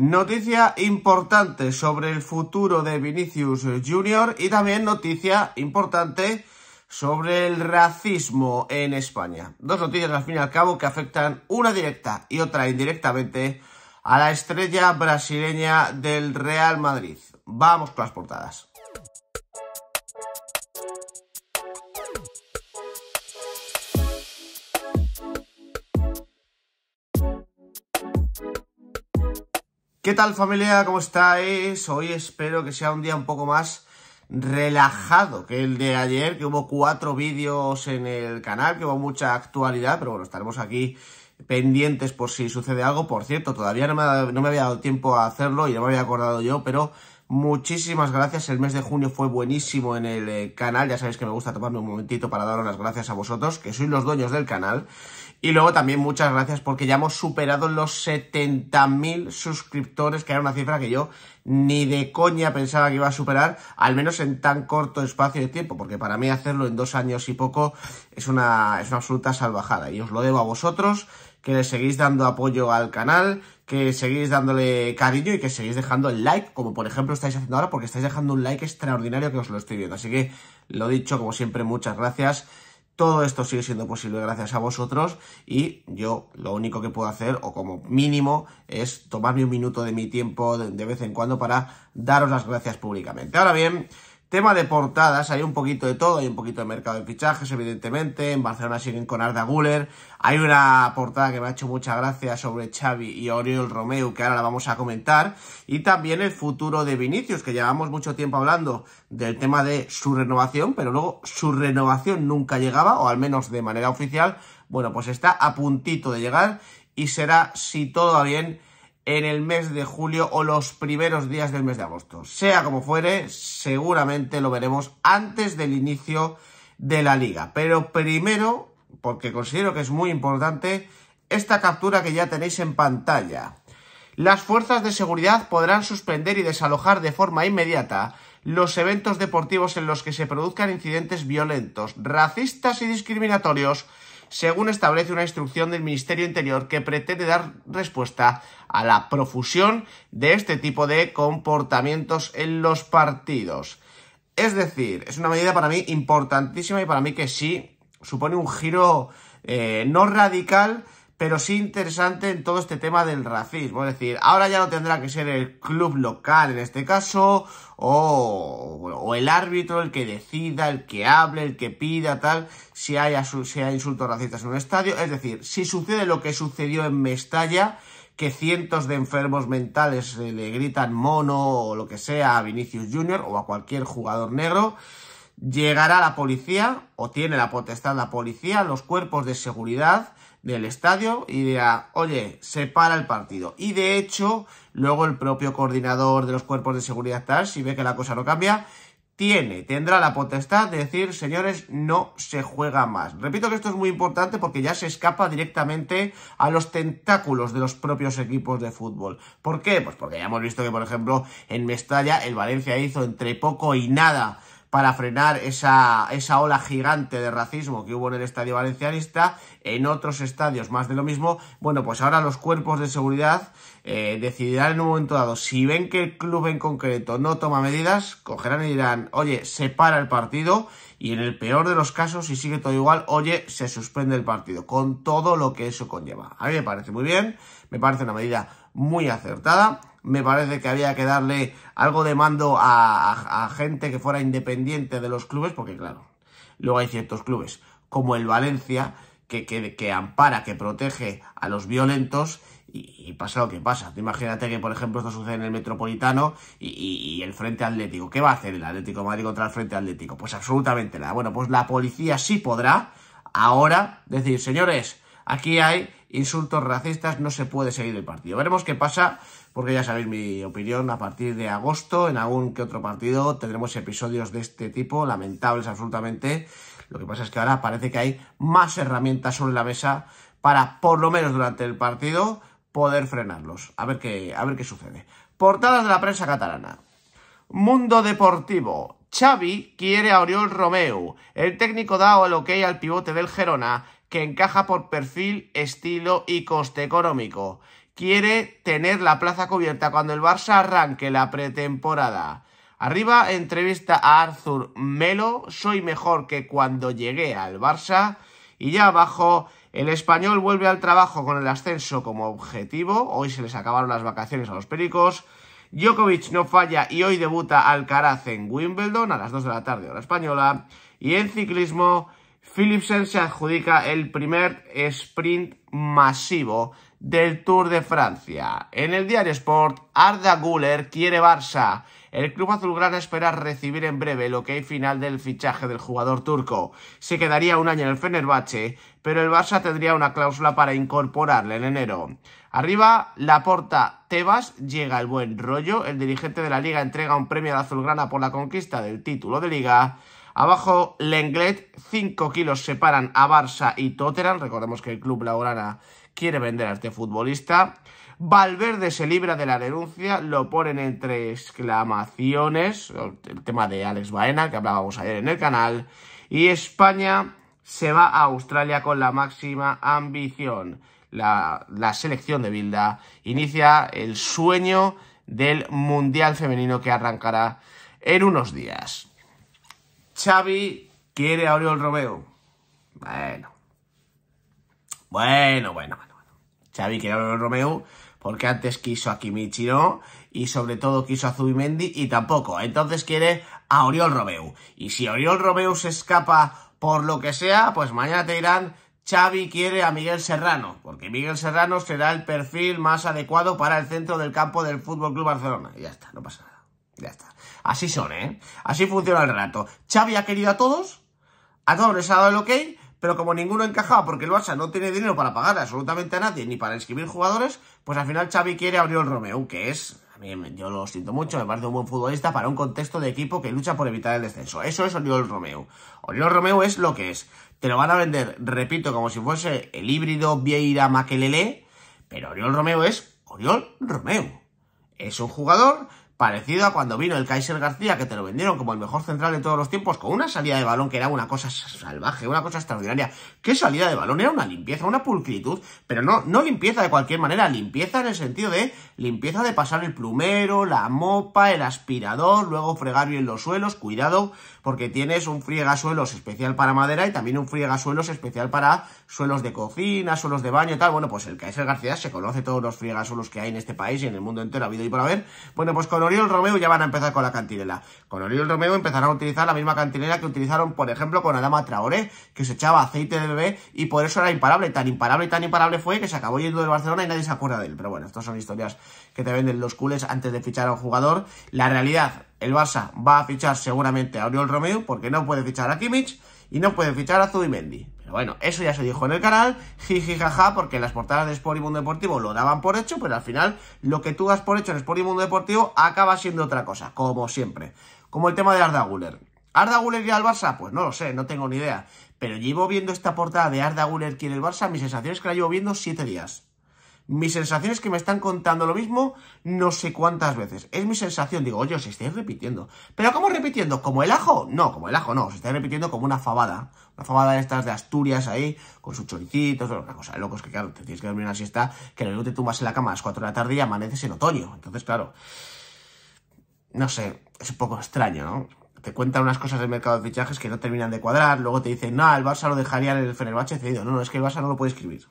Noticia importante sobre el futuro de Vinicius Jr. y también noticia importante sobre el racismo en España. Dos noticias al fin y al cabo que afectan una directa y otra indirectamente a la estrella brasileña del Real Madrid. Vamos con las portadas. ¿Qué tal familia? ¿Cómo estáis? Hoy espero que sea un día un poco más relajado que el de ayer, que hubo cuatro vídeos en el canal, que hubo mucha actualidad, pero bueno, estaremos aquí pendientes por si sucede algo. Por cierto, todavía no me, había dado tiempo a hacerlo y no me había acordado yo, pero Muchísimas gracias, el mes de junio fue buenísimo en el eh, canal, ya sabéis que me gusta tomarme un momentito para dar unas gracias a vosotros, que sois los dueños del canal, y luego también muchas gracias porque ya hemos superado los 70.000 suscriptores, que era una cifra que yo ni de coña pensaba que iba a superar, al menos en tan corto espacio de tiempo, porque para mí hacerlo en dos años y poco es una, es una absoluta salvajada. Y os lo debo a vosotros, que le seguís dando apoyo al canal, que seguís dándole cariño y que seguís dejando el like, como por ejemplo estáis haciendo ahora, porque estáis dejando un like extraordinario que os lo estoy viendo. Así que, lo dicho, como siempre, muchas gracias. Todo esto sigue siendo posible gracias a vosotros y yo lo único que puedo hacer, o como mínimo, es tomarme un minuto de mi tiempo de, vez en cuando para daros las gracias públicamente. Ahora bien, Tema de portadas, hay un poquito de todo, hay un poquito de mercado de fichajes, evidentemente, en Barcelona siguen con Arda Guller, hay una portada que me ha hecho mucha gracia sobre Xavi y Oriol Romeu, que ahora la vamos a comentar, y también el futuro de Vinicius, que llevamos mucho tiempo hablando del tema de su renovación, pero luego su renovación nunca llegaba, o al menos de manera oficial, bueno, pues está a puntito de llegar, y será, si todo va bien, en el mes de julio o los primeros días del mes de agosto. Sea como fuere, seguramente lo veremos antes del inicio de la liga. Pero primero, porque considero que es muy importante, esta captura que ya tenéis en pantalla. Las fuerzas de seguridad podrán suspender y desalojar de forma inmediata los eventos deportivos en los que se produzcan incidentes violentos, racistas y discriminatorios según establece una instrucción del Ministerio Interior que pretende dar respuesta a la profusión de este tipo de comportamientos en los partidos. Es decir, es una medida para mí importantísima y para mí que sí supone un giro eh, no radical, pero sí interesante en todo este tema del racismo. Es decir, ahora ya no tendrá que ser el club local en este caso, o, el árbitro el que decida, el que hable, el que pida, tal, si hay, si hay insultos racistas en un estadio. Es decir, si sucede lo que sucedió en Mestalla, que cientos de enfermos mentales eh, le gritan mono o lo que sea a Vinicius Jr. o a cualquier jugador negro, llegará la policía, o tiene la potestad la policía, los cuerpos de seguridad, del estadio y dirá, oye, se para el partido. Y de hecho, luego el propio coordinador de los cuerpos de seguridad tal, si ve que la cosa no cambia, tiene, tendrá la potestad de decir, señores, no se juega más. Repito que esto es muy importante porque ya se escapa directamente a los tentáculos de los propios equipos de fútbol. ¿Por qué? Pues porque ya hemos visto que, por ejemplo, en Mestalla el Valencia hizo entre poco y nada para frenar esa, esa ola gigante de racismo que hubo en el estadio valencianista, en otros estadios más de lo mismo, bueno, pues ahora los cuerpos de seguridad eh, decidirán en un momento dado, si ven que el club en concreto no toma medidas, cogerán y dirán, oye, se para el partido y en el peor de los casos, si sigue todo igual, oye, se suspende el partido, con todo lo que eso conlleva. A mí me parece muy bien, me parece una medida muy acertada me parece que había que darle algo de mando a, gente que fuera independiente de los clubes, porque claro, luego hay ciertos clubes, como el Valencia, que, que, ampara, que protege a los violentos y, pasa lo que pasa. imagínate que, por ejemplo, esto sucede en el Metropolitano y, el Frente Atlético. ¿Qué va a hacer el Atlético de Madrid contra el Frente Atlético? Pues absolutamente nada. Bueno, pues la policía sí podrá ahora decir, señores, aquí hay insultos racistas, no se puede seguir el partido. Veremos qué pasa porque ya sabéis mi opinión, a partir de agosto, en algún que otro partido, tendremos episodios de este tipo, lamentables absolutamente. Lo que pasa es que ahora parece que hay más herramientas sobre la mesa para, por lo menos durante el partido, poder frenarlos. A ver qué, a ver qué sucede. Portadas de la prensa catalana. Mundo Deportivo. Xavi quiere a Oriol Romeu. El técnico da que ok al pivote del Gerona, que encaja por perfil, estilo y coste económico quiere tener la plaza cubierta cuando el Barça arranque la pretemporada. Arriba, entrevista a Arthur Melo, soy mejor que cuando llegué al Barça. Y ya abajo, el español vuelve al trabajo con el ascenso como objetivo. Hoy se les acabaron las vacaciones a los pericos. Djokovic no falla y hoy debuta Alcaraz en Wimbledon a las 2 de la tarde hora española. Y en ciclismo, Philipsen se adjudica el primer sprint masivo del Tour de Francia. En el diario Sport, Arda Guller quiere Barça. El club azulgrana espera recibir en breve lo que hay final del fichaje del jugador turco. Se quedaría un año en el Fenerbahce, pero el Barça tendría una cláusula para incorporarle en enero. Arriba, la porta Tebas, llega el buen rollo, el dirigente de la liga entrega un premio a la azulgrana por la conquista del título de liga. Abajo, Lenglet, 5 kilos separan a Barça y Tottenham, recordemos que el club laurana quiere vender a este futbolista. Valverde se libra de la denuncia, lo ponen entre exclamaciones, el tema de Alex Baena, que hablábamos ayer en el canal, y España se va a Australia con la máxima ambición. La, selección de Bilda inicia el sueño del Mundial Femenino que arrancará en unos días. Xavi quiere a Oriol Romeo. Bueno, bueno, bueno. Xavi quiere a Romeu porque antes quiso a Kimichi no, y sobre todo quiso a Zubimendi y tampoco. Entonces quiere a Oriol Romeu. Y si Oriol Romeu se escapa por lo que sea, pues mañana te dirán Xavi quiere a Miguel Serrano, porque Miguel Serrano será el perfil más adecuado para el centro del campo del Fútbol Club Barcelona. Y ya está, no pasa nada. Ya está. Así son, ¿eh? Así funciona el rato. Xavi ha querido a todos, a todos les ha dado el ok, pero como ninguno encajaba porque el Barça no tiene dinero para pagar absolutamente a nadie ni para inscribir jugadores, pues al final Xavi quiere a Oriol Romeo, que es, a mí yo lo siento mucho, me parece un buen futbolista para un contexto de equipo que lucha por evitar el descenso. Eso es Oriol Romeo. Oriol Romeo es lo que es. Te lo van a vender, repito, como si fuese el híbrido Vieira Maquelele, pero Oriol Romeo es Oriol Romeo. Es un jugador parecido a cuando vino el Kaiser García, que te lo vendieron como el mejor central de todos los tiempos, con una salida de balón que era una cosa salvaje, una cosa extraordinaria. ¿Qué salida de balón? Era una limpieza, una pulcritud, pero no, no limpieza de cualquier manera, limpieza en el sentido de limpieza de pasar el plumero, la mopa, el aspirador, luego fregar bien los suelos, cuidado, porque tienes un friegasuelos especial para madera y también un friegasuelos especial para suelos de cocina, suelos de baño y tal. Bueno, pues el Kaiser García se conoce todos los friegasuelos que hay en este país y en el mundo entero, ha habido y por haber. Bueno, pues con Oriol Romeo ya van a empezar con la cantinela. Con Oriol Romeo empezarán a utilizar la misma cantinela que utilizaron, por ejemplo, con Adama Traoré, que se echaba aceite de bebé y por eso era imparable. Tan imparable y tan imparable fue que se acabó yendo del Barcelona y nadie se acuerda de él. Pero bueno, estas son historias que te venden los culés antes de fichar a un jugador. La realidad, el Barça va a fichar seguramente a Oriol Romeo porque no puede fichar a Kimmich y no pueden fichar a Zubimendi. Pero bueno, eso ya se dijo en el canal, jiji jaja, porque las portadas de Sport y Mundo Deportivo lo daban por hecho, pero al final lo que tú das por hecho en Sport y Mundo Deportivo acaba siendo otra cosa, como siempre. Como el tema de Arda Guller. ¿Arda Guller irá al Barça? Pues no lo sé, no tengo ni idea. Pero llevo viendo esta portada de Arda Guller quiere el Barça, Mi sensación es que la llevo viendo siete días. Mi sensación es que me están contando lo mismo no sé cuántas veces. Es mi sensación. Digo, oye, os estáis repitiendo. ¿Pero cómo repitiendo? ¿Como el ajo? No, como el ajo no. Os estáis repitiendo como una fabada. Una fabada de estas de Asturias ahí, con sus choricitos, una cosa de locos. Que claro, te tienes que dormir una siesta, que luego te tumbas en la cama a las 4 de la tarde y amaneces en otoño. Entonces, claro, no sé, es un poco extraño, ¿no? te cuentan unas cosas del mercado de fichajes que no terminan de cuadrar, luego te dicen, no, el Barça lo dejaría en el Fenerbahce cedido. No, no, es que el Barça no lo puede escribir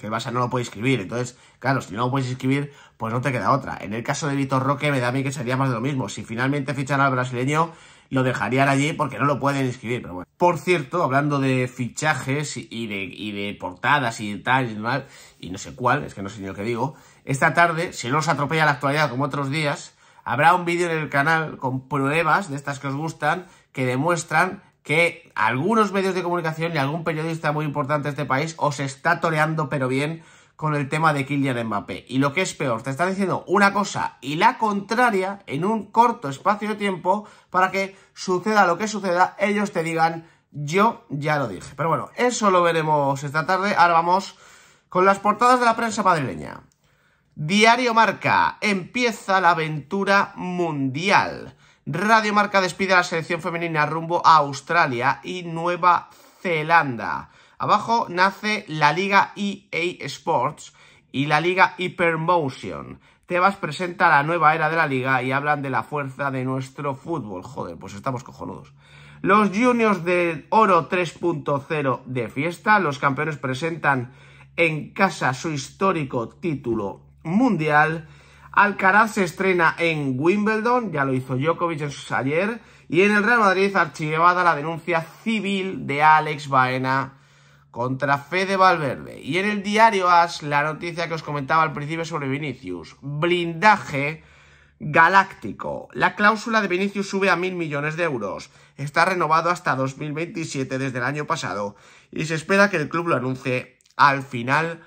que el Barça no lo puede inscribir. Entonces, claro, si no lo puedes inscribir, pues no te queda otra. En el caso de Vitor Roque, me da a mí que sería más de lo mismo. Si finalmente fichan al brasileño, lo dejarían allí porque no lo pueden inscribir. Por cierto, hablando de fichajes y de, y de portadas y tal y tal, y no sé cuál, es que no sé ni lo que digo, esta tarde, si no os atropella la actualidad como otros días, habrá un vídeo en el canal con pruebas de estas que os gustan que demuestran que algunos medios de comunicación y algún periodista muy importante de este país os está toreando pero bien con el tema de Kylian Mbappé. Y lo que es peor, te están diciendo una cosa y la contraria en un corto espacio de tiempo para que suceda lo que suceda, ellos te digan, yo ya lo dije. Pero bueno, eso lo veremos esta tarde. Ahora vamos con las portadas de la prensa madrileña. Diario Marca, empieza la aventura mundial. Radio Marca despide a la selección femenina rumbo a Australia y Nueva Zelanda. Abajo nace la Liga EA Sports y la Liga Hypermotion. Tebas presenta la nueva era de la liga y hablan de la fuerza de nuestro fútbol. Joder, pues estamos cojonudos. Los Juniors de Oro 3.0 de fiesta. Los campeones presentan en casa su histórico título mundial Alcaraz se estrena en Wimbledon, ya lo hizo Djokovic ayer, y en el Real Madrid archivada la denuncia civil de Alex Baena contra Fede Valverde. Y en el diario As, la noticia que os comentaba al principio sobre Vinicius, blindaje galáctico. La cláusula de Vinicius sube a mil millones de euros, está renovado hasta 2027 desde el año pasado y se espera que el club lo anuncie al final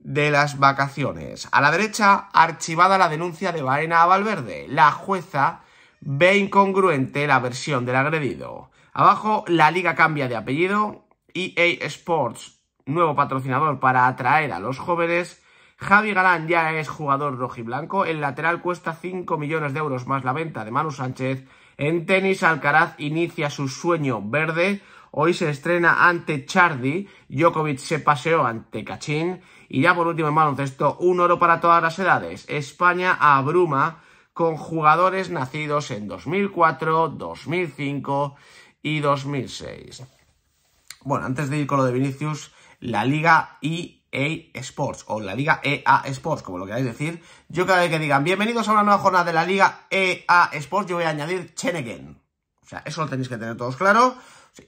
de las vacaciones. A la derecha, archivada la denuncia de Baena a Valverde. La jueza ve incongruente la versión del agredido. Abajo, la liga cambia de apellido. EA Sports, nuevo patrocinador para atraer a los jóvenes. Javi Galán ya es jugador rojiblanco. El lateral cuesta 5 millones de euros más la venta de Manu Sánchez. En tenis, Alcaraz inicia su sueño verde. Hoy se estrena ante Chardy, Djokovic se paseó ante Cachín y ya por último en baloncesto un oro para todas las edades. España abruma con jugadores nacidos en 2004, 2005 y 2006. Bueno, antes de ir con lo de Vinicius, la Liga EA Sports o la Liga EA Sports, como lo queráis decir. Yo cada vez que digan bienvenidos a una nueva jornada de la Liga EA Sports, yo voy a añadir Chenegen. O sea, eso lo tenéis que tener todos claro.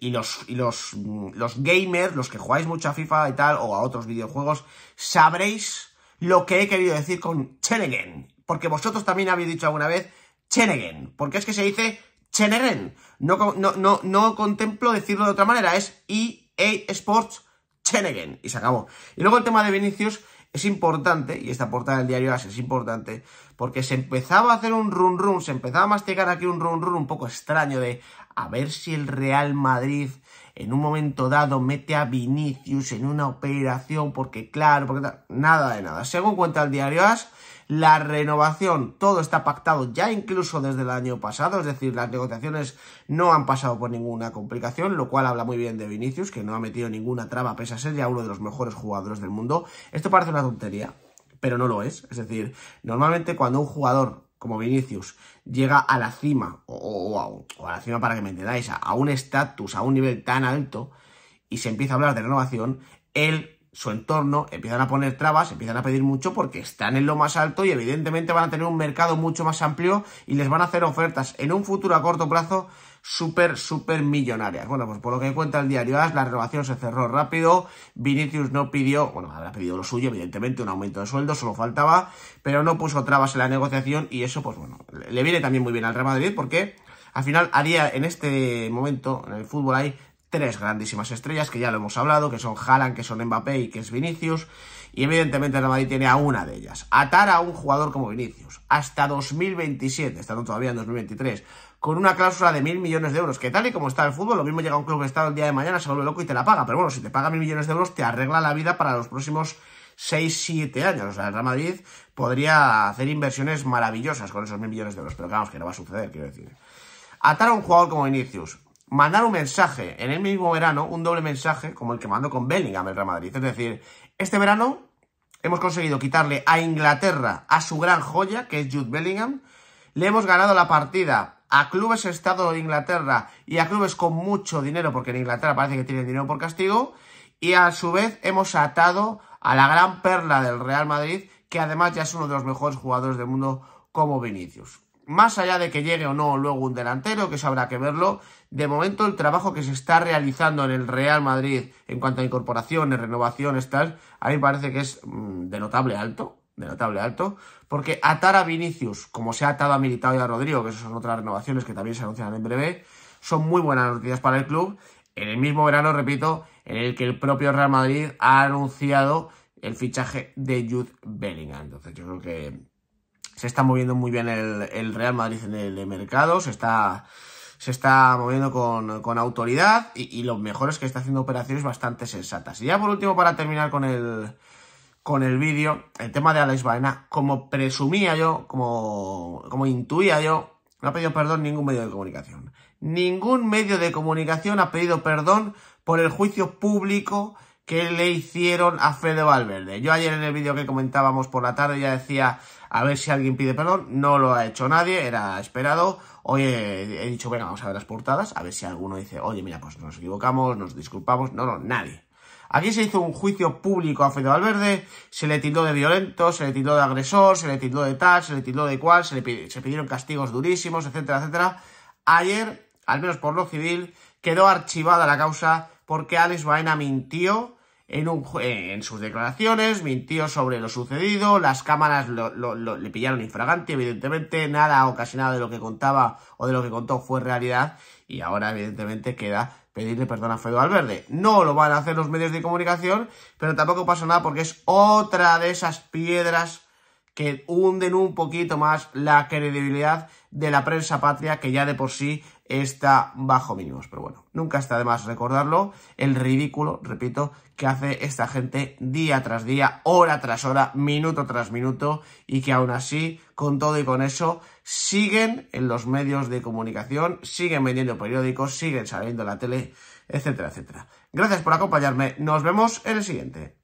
Y los, y los, los gamers, los que jugáis mucho a FIFA y tal, o a otros videojuegos, sabréis lo que he querido decir con Chenegen. Porque vosotros también habéis dicho alguna vez Chenegen. Porque es que se dice Cheneren No, no, no, contemplo decirlo de otra manera. Es EA Sports Chenegen. Y se acabó. Y luego el tema de Vinicius es importante, y esta portada del diario As es importante, porque se empezaba a hacer un run run, se empezaba a masticar aquí un run run un poco extraño de, a ver si el Real Madrid en un momento dado mete a Vinicius en una operación, porque claro, porque nada de nada. Según cuenta el diario As, la renovación, todo está pactado ya incluso desde el año pasado, es decir, las negociaciones no han pasado por ninguna complicación, lo cual habla muy bien de Vinicius, que no ha metido ninguna traba, pese a ser ya uno de los mejores jugadores del mundo. Esto parece una tontería, pero no lo es. Es decir, normalmente cuando un jugador como Vinicius, llega a la cima, o, a, la cima para que me entendáis, a un estatus, a un nivel tan alto, y se empieza a hablar de renovación, él su entorno, empiezan a poner trabas, empiezan a pedir mucho porque están en lo más alto y evidentemente van a tener un mercado mucho más amplio y les van a hacer ofertas en un futuro a corto plazo súper, súper millonarias. Bueno, pues por lo que cuenta el diario AS, la renovación se cerró rápido, Vinicius no pidió, bueno, habrá pedido lo suyo, evidentemente, un aumento de sueldo, solo faltaba, pero no puso trabas en la negociación y eso, pues bueno, le viene también muy bien al Real Madrid porque... Al final, haría en este momento, en el fútbol, hay tres grandísimas estrellas, que ya lo hemos hablado, que son Haaland, que son Mbappé y que es Vinicius, y evidentemente el Madrid tiene a una de ellas. Atar a un jugador como Vinicius, hasta 2027, estando todavía en 2023, con una cláusula de mil millones de euros, que tal y como está el fútbol, lo mismo llega a un club que está el día de mañana, se vuelve loco y te la paga, pero bueno, si te paga mil millones de euros, te arregla la vida para los próximos 6-7 años. O sea, el Real Madrid podría hacer inversiones maravillosas con esos mil millones de euros, pero vamos, que no va a suceder, quiero decir. Atar a un jugador como Vinicius, mandar un mensaje en el mismo verano, un doble mensaje, como el que mandó con Bellingham el Real Madrid. Es decir, este verano hemos conseguido quitarle a Inglaterra a su gran joya, que es Jude Bellingham. Le hemos ganado la partida a clubes estado de Inglaterra y a clubes con mucho dinero, porque en Inglaterra parece que tienen dinero por castigo. Y a su vez hemos atado a la gran perla del Real Madrid, que además ya es uno de los mejores jugadores del mundo como Vinicius más allá de que llegue o no luego un delantero, que eso habrá que verlo, de momento el trabajo que se está realizando en el Real Madrid en cuanto a incorporaciones, renovaciones, tal, a mí me parece que es mm, de notable alto, de notable alto, porque atar a Vinicius, como se ha atado a Militao y a Rodrigo, que esas son otras renovaciones que también se anuncian en breve, son muy buenas noticias para el club, en el mismo verano, repito, en el que el propio Real Madrid ha anunciado el fichaje de Jude Bellingham. Entonces yo creo que se está moviendo muy bien el, Real Madrid en el mercado, se está, se está moviendo con, autoridad y, lo mejor es que está haciendo operaciones bastante sensatas. Y ya por último, para terminar con el, con el vídeo, el tema de Alex Baena, como presumía yo, como, como intuía yo, no ha pedido perdón ningún medio de comunicación. Ningún medio de comunicación ha pedido perdón por el juicio público que le hicieron a Fede Valverde. Yo ayer en el vídeo que comentábamos por la tarde ya decía, a ver si alguien pide perdón. No lo ha hecho nadie, era esperado. Hoy he, dicho, venga, vamos a ver las portadas, a ver si alguno dice, oye, mira, pues nos equivocamos, nos disculpamos. No, no, nadie. Aquí se hizo un juicio público a Fede Valverde, se le tildó de violento, se le tildó de agresor, se le tildó de tal, se le tildó de cual, se le pidieron castigos durísimos, etcétera, etcétera. Ayer, al menos por lo civil, quedó archivada la causa porque Alex Baena mintió en, sus declaraciones, mintió sobre lo sucedido, las cámaras le pillaron infragante, evidentemente nada o casi nada de lo que contaba o de lo que contó fue realidad y ahora evidentemente queda pedirle perdón a Fedor Valverde. No lo van a hacer los medios de comunicación, pero tampoco pasa nada porque es otra de esas piedras que hunden un poquito más la credibilidad de la prensa patria que ya de por sí está bajo mínimos. Pero bueno, nunca está de más recordarlo, el ridículo, repito, que hace esta gente día tras día, hora tras hora, minuto tras minuto, y que aún así, con todo y con eso, siguen en los medios de comunicación, siguen vendiendo periódicos, siguen saliendo la tele, etcétera, etcétera. Gracias por acompañarme, nos vemos en el siguiente.